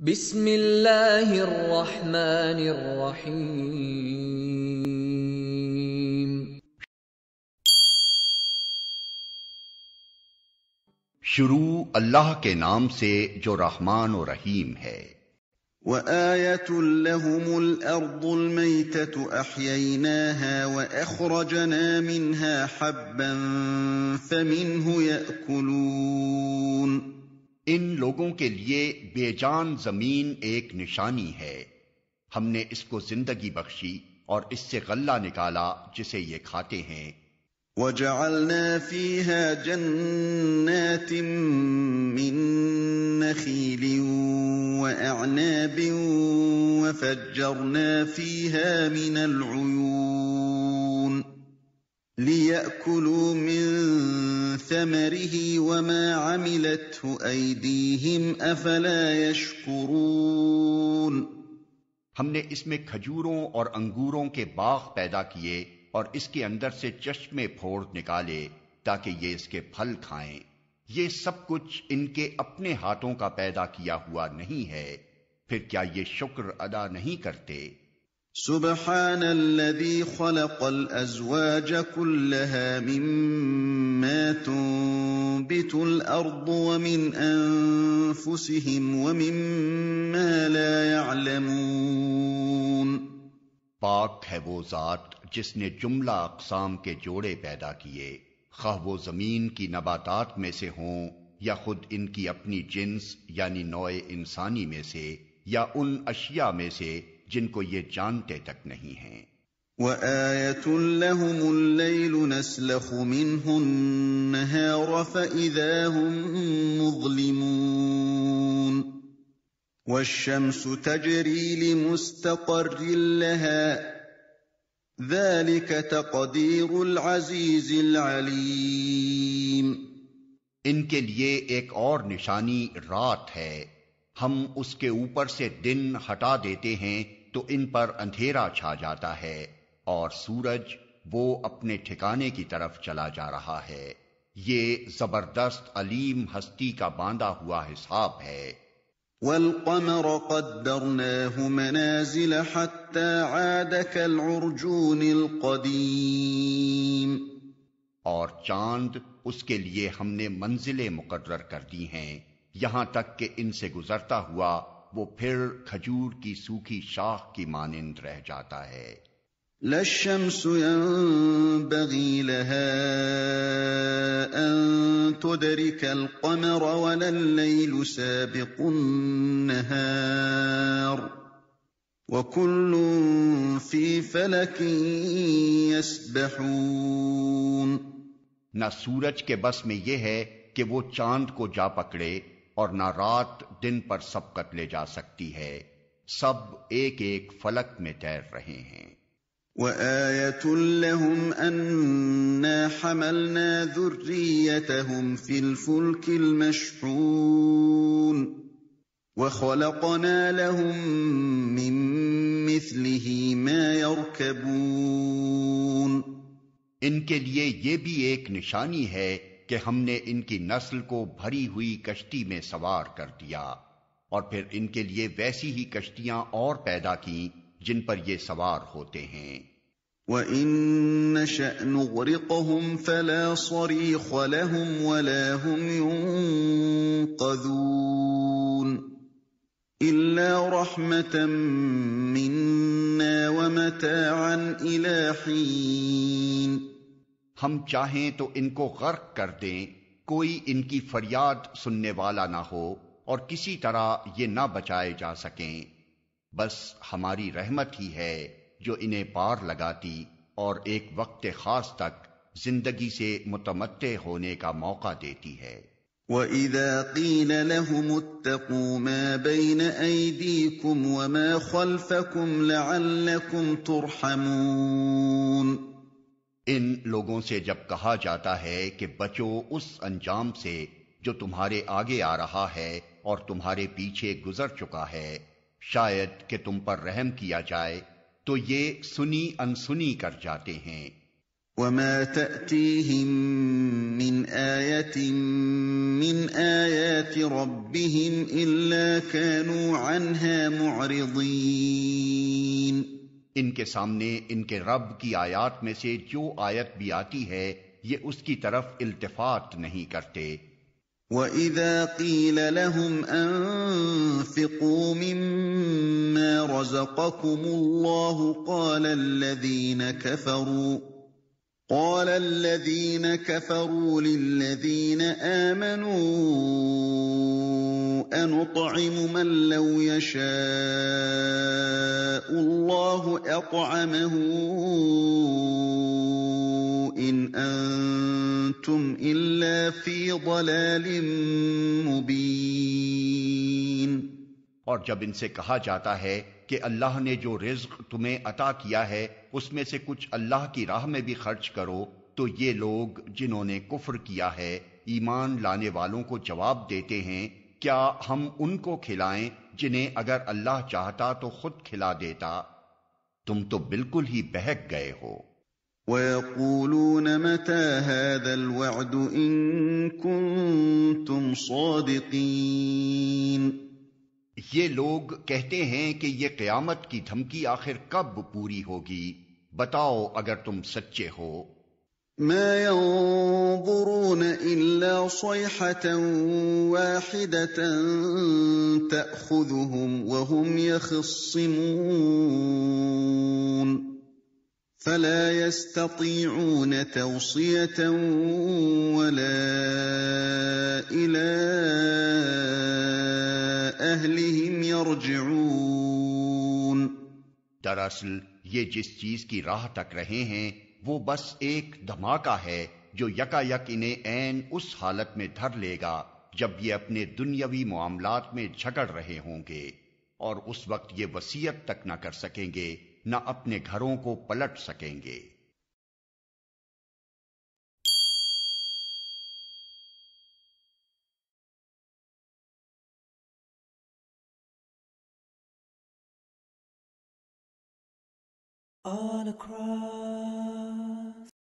بسم الله الرحمن الرحيم شروع الله کے نام سے جو رحمان و رحیم ہے وآية لهم الأرض الميتة أحييناها وأخرجنا منها حبا فمنه يأكلون इन लोगों के लिए बेजान जमीन एक निशानी है हमने इसको जिंदगी बख्शी और इससे गल्ला निकाला जिसे ये खाते हैं وجعلنا فيها جنات من نخيل हमने इसमें खजूरों और अंगूरों के बाग पैदा किए और इसके अंदर से चश्मे फोड़ निकाले ताकि ये इसके फल खाएं ये सब कुछ इनके अपने हाथों का पैदा किया हुआ नहीं है फिर क्या ये शुक्र अदा नहीं करते سبحان الذي خلق الأزواج كلها مما تنبت الأرض ومن أنفسهم ومما لا يعلمون पाक है वो जात जिसने जुमला अकसाम के जोड़े पैदा किए खा वो जमीन की नबातात में से हों या खुद इनकी अपनी जिन्स यानी नौए इंसानी में से या उन अशिया में से जिनको ये जानते तक नहीं हैं وآية لهم الليل نسلخ منه النهار فإذا هم مظلمون والشمس تجري لمستقر لها ذلك تقدير العزيز العليم इनके लिए एक और निशानी रात है हम उसके ऊपर से दिन हटा देते हैं तो इन पर अंधेरा छा जाता है और सूरज वो अपने ठिकाने की तरफ चला जा रहा है ये जबरदस्त अलीम हस्ती का बांधा हुआ हिसाब है والقمر قدرناه منازل حتى عاد كالعرجون القديم और चांद उसके लिए हमने मंजिलें मुकर कर दी हैं यहां तक कि इनसे गुजरता हुआ वो फिर खजूर की सूखी शाख की मानंद रह जाता है लशम सुगील है न सूरज के बस में यह है कि वो चांद को जा पकड़े और ना रात दिन पर सबकत ले जा सकती है सब एक एक फलक में तैर रहे हैं وآية لهم أنا حملنا ذريتهم في الفلك المشحون وخلقنا لهم من مثله ما يركبون इनके लिए ये भी एक निशानी है कि हमने इनकी नस्ल को भरी हुई कश्ती में सवार कर दिया और फिर इनके लिए वैसी ही कश्तियां और पैदा की जिन पर ये सवार होते हैं वइन हम चाहें तो इनको गर्क कर दें कोई इनकी फरियाद सुनने वाला ना हो और किसी तरह ये ना बचाए जा सकें बस हमारी रहमत ही है जो इन्हें पार लगाती और एक वक्त खास तक जिंदगी से मुतमद होने का मौका देती है وَإِذَا قِيلَ لَهُمُ اتَّقُوا مَا بَيْنَ أَيْدِيكُمْ وَمَا خَلْفَكُمْ لَعَلَّكُمْ تُرْحَمُونَ इन लोगों से जब कहा जाता है कि बचो उस अंजाम से जो तुम्हारे आगे आ रहा है और तुम्हारे पीछे गुजर चुका है शायद कि तुम पर रहम किया जाए तो ये सुनी अनसुनी कर जाते हैं وما تأتيهم इनके सामने इनके रब की आयात में से जो आयत भी आती है ये उसकी तरफ इल्तफात नहीं करते وَإِذَا قِيلَ لَهُمْ أَنفِقُوا مِمَّا رَزَقَكُمُ اللَّهُ قَالَ الَّذِينَ كَفَرُوا قال الذين كفروا للذين آمنوا أنطعم من لو يشاء الله أطعمه إن أنتم إلا في ضلال مبين और जब इनसे कहा जाता है कि अल्लाह ने जो रिज्क तुम्हें अता किया है उसमें से कुछ अल्लाह की राह में भी खर्च करो तो ये लोग जिन्होंने कुफर किया है ईमान लाने वालों को जवाब देते हैं क्या हम उनको खिलाएं जिन्हें अगर अल्लाह चाहता तो खुद खिला देता तुम तो बिल्कुल ही बहक गए हो तुम सो ये लोग कहते हैं कि ये कयामत की धमकी आखिर कब पूरी होगी बताओ अगर तुम सच्चे हो ما ينظرون إلا صيحة واحدة تأخذهم وهم يخصمون فلا يستطيعون توصية ولا إلى أهلهم يرجعون दरअसल ये जिस चीज की राह तक रहे हैं वो बस एक धमाका है जो यकायक इन्हें ऐन उस हालत में धर लेगा जब ये अपने दुनियावी मामलात में झगड़ रहे होंगे और उस वक्त ये वसीयत तक ना कर सकेंगे ना अपने घरों को पलट सकेंगे all across